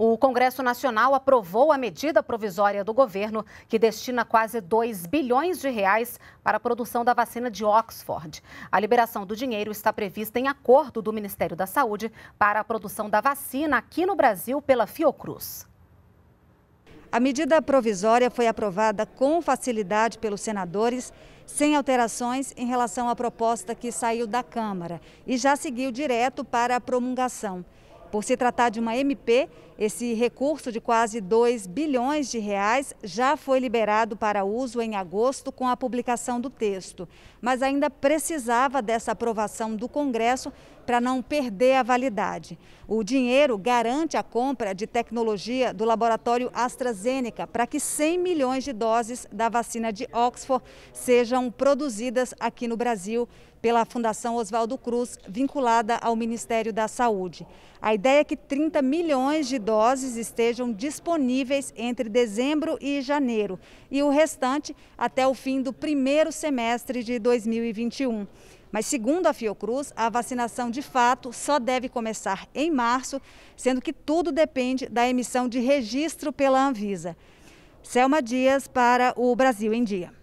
O Congresso Nacional aprovou a medida provisória do governo que destina quase 2 bilhões de reais para a produção da vacina de Oxford. A liberação do dinheiro está prevista em acordo do Ministério da Saúde para a produção da vacina aqui no Brasil pela Fiocruz. A medida provisória foi aprovada com facilidade pelos senadores, sem alterações em relação à proposta que saiu da Câmara e já seguiu direto para a promulgação. Por se tratar de uma MP, esse recurso de quase 2 bilhões de reais já foi liberado para uso em agosto com a publicação do texto, mas ainda precisava dessa aprovação do Congresso para não perder a validade. O dinheiro garante a compra de tecnologia do laboratório AstraZeneca para que 100 milhões de doses da vacina de Oxford sejam produzidas aqui no Brasil pela Fundação Oswaldo Cruz, vinculada ao Ministério da Saúde. A ideia é que 30 milhões de doses estejam disponíveis entre dezembro e janeiro e o restante até o fim do primeiro semestre de 2021. Mas, segundo a Fiocruz, a vacinação de fato só deve começar em março, sendo que tudo depende da emissão de registro pela Anvisa. Selma Dias para o Brasil em Dia.